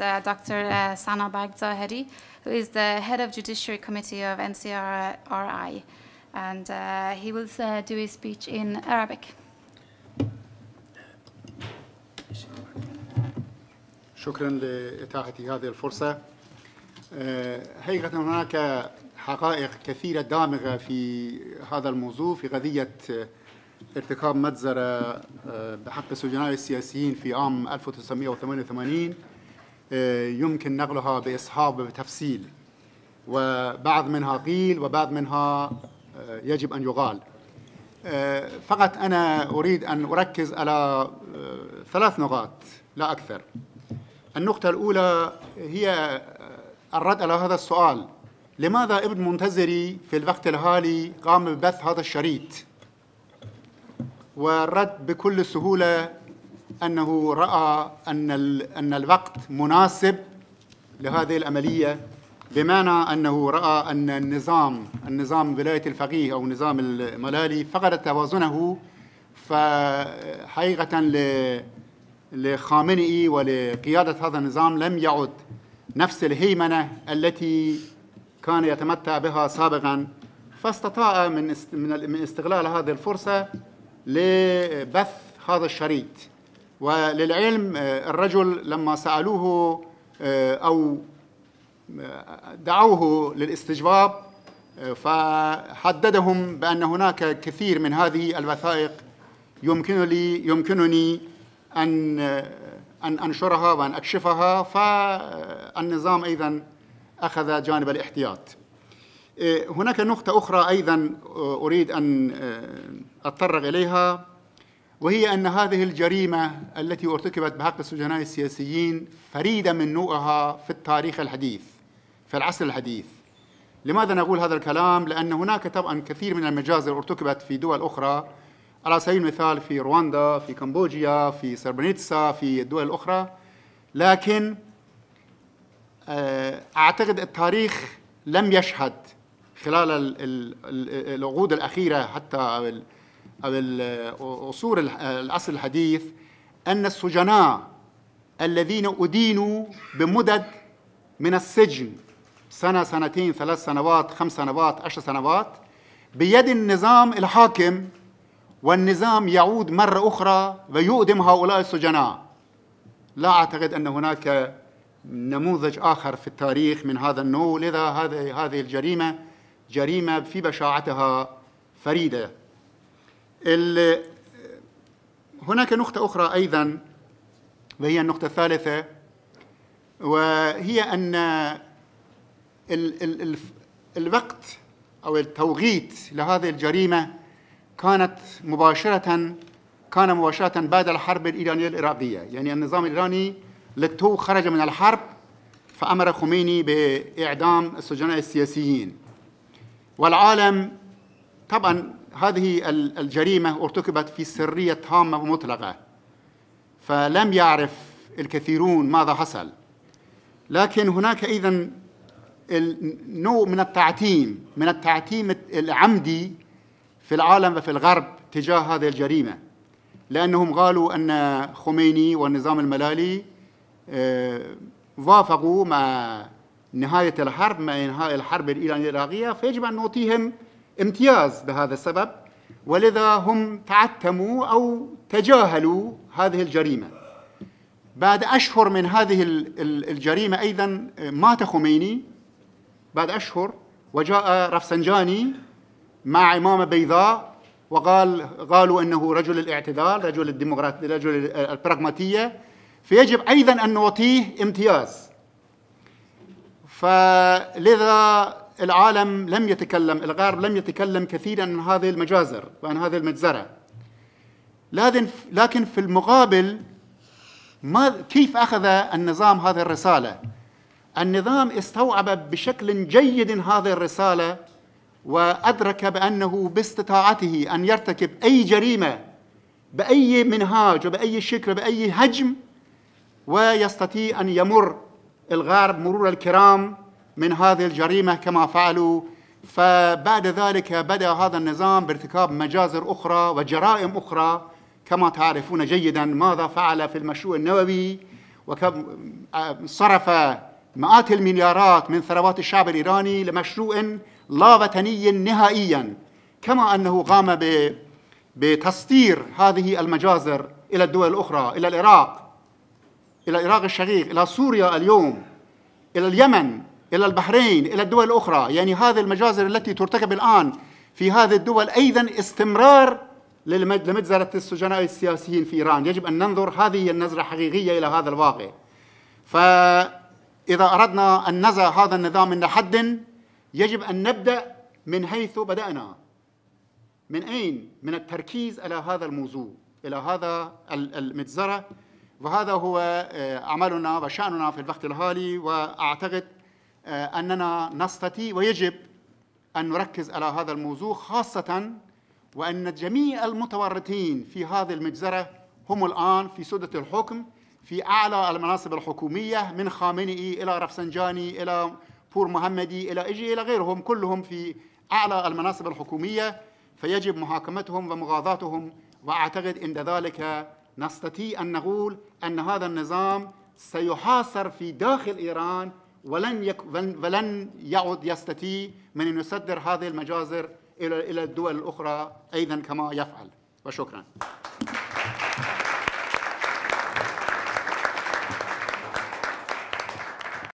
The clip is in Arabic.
uh, Dr. Uh, Sana Bagh Zahedi, who is the head of Judiciary Committee of NCRI, and uh, he will uh, do his speech in Arabic. شكرا لإتاحة هذه الفرصة. آه، حقيقة هناك حقائق كثيرة دامغة في هذا الموضوع في قضية ارتكاب مجزرة آه، بحق السجناء السياسيين في عام 1988 آه، يمكن نقلها بإصحاب وبتفصيل وبعض منها قيل وبعض منها آه، يجب أن يقال آه، فقط أنا أريد أن أركز على ثلاث نقاط لا أكثر النقطة الأولى هي الرد على هذا السؤال لماذا ابن منتظري في الوقت الحالي قام ببث هذا الشريط والرد بكل سهولة أنه رأى أن أن الوقت مناسب لهذه العملية بمعنى أنه رأى أن النظام النظام ولاية الفقيه أو نظام الملالي فقد توازنه فحقيقة لخامنئي ولقيادة هذا النظام لم يعد نفس الهيمنة التي كان يتمتع بها سابقا فاستطاع من استغلال هذه الفرصة لبث هذا الشريط وللعلم آه، الرجل لما سألوه آه، أو آه، دعوه للاستجواب فحددهم بأن هناك كثير من هذه الوثائق يمكن لي يمكنني أن أن أنشرها وأن أكشفها فالنظام أيضا أخذ جانب الاحتياط هناك نقطة أخرى أيضا أريد أن أتطرق إليها وهي أن هذه الجريمة التي ارتكبت بحق السجناء السياسيين فريدة من نوعها في التاريخ الحديث في العصر الحديث لماذا نقول هذا الكلام؟ لأن هناك طبعا كثير من المجازر ارتكبت في دول أخرى على سبيل المثال في رواندا في كمبوجيا في سربنيتسا في الدول الأخرى لكن آه، أعتقد التاريخ لم يشهد خلال العقود الأخيرة حتى أو أصول العصر الحديث أن السجناء الذين أدينوا بمدد من السجن سنة سنتين ثلاث سنوات خمس سنوات عشر سنوات بيد النظام الحاكم والنظام يعود مرة أخرى ويؤدم هؤلاء السجناء لا أعتقد أن هناك نموذج آخر في التاريخ من هذا النوع لذا هذه الجريمة جريمة في بشاعتها فريدة هناك نقطة أخرى أيضا وهي النقطة الثالثة وهي أن الوقت أو التوقيت لهذه الجريمة كانت مباشرة كان مباشرة بعد الحرب الإيرانية العراقية يعني النظام الإيراني للتو خرج من الحرب فأمر خميني بإعدام السجناء السياسيين والعالم طبعا هذه الجريمة ارتكبت في سرية تامة ومطلقة فلم يعرف الكثيرون ماذا حصل لكن هناك أيضا نوع من التعتيم من التعتيم العمدي في العالم وفي الغرب تجاه هذه الجريمة لأنهم قالوا أن خميني والنظام الملالي آه، وافقوا مع نهاية الحرب مع إنهاء الحرب الإيرانية العراقية فيجب أن نعطيهم امتياز بهذا السبب ولذا هم تعتموا أو تجاهلوا هذه الجريمة بعد أشهر من هذه الجريمة أيضا مات خميني بعد أشهر وجاء رفسنجاني مع عمامة بيضاء وقال قالوا أنه رجل الاعتدال رجل الديمقراطية رجل البراغماتية فيجب أيضا أن نعطيه امتياز فلذا العالم لم يتكلم الغرب لم يتكلم كثيرا عن هذه المجازر وعن هذه المجزرة لكن في المقابل ما كيف أخذ النظام هذه الرسالة النظام استوعب بشكل جيد هذه الرسالة وأدرك بأنه باستطاعته أن يرتكب أي جريمة بأي منهاج وبأي شكل وبأي هجم ويستطيع أن يمر الغرب مرور الكرام من هذه الجريمة كما فعلوا فبعد ذلك بدأ هذا النظام بارتكاب مجازر أخرى وجرائم أخرى كما تعرفون جيدا ماذا فعل في المشروع النووي وكم صرف مئات المليارات من ثروات الشعب الإيراني لمشروع لا وطني نهائيا كما أنه قام بتصدير هذه المجازر إلى الدول الأخرى إلى العراق إلى العراق الشقيق إلى سوريا اليوم إلى اليمن إلى البحرين إلى الدول الأخرى يعني هذه المجازر التي ترتكب الآن في هذه الدول أيضا استمرار لمجزرة السجناء السياسيين في إيران يجب أن ننظر هذه النظرة حقيقية إلى هذا الواقع فإذا أردنا أن نزع هذا النظام من حد يجب أن نبدأ من حيث بدأنا من أين؟ من التركيز على هذا الموضوع إلى هذا المجزرة وهذا هو آه، عملنا وشأننا في الوقت الحالي وأعتقد آه، أننا نستطيع ويجب أن نركز على هذا الموضوع خاصة وأن جميع المتورطين في هذه المجزرة هم الآن في سدة الحكم في أعلى المناصب الحكومية من خامنئي إلى رفسنجاني إلى بور محمدي إلى إجي إلى غيرهم كلهم في أعلى المناصب الحكومية فيجب محاكمتهم ومغاضاتهم وأعتقد عند ذلك نستطيع أن نقول أن هذا النظام سيحاصر في داخل إيران ولن يك ولن يعد يستطيع من ان يصدر هذه المجازر الى الى الدول الاخرى ايضا كما يفعل وشكرا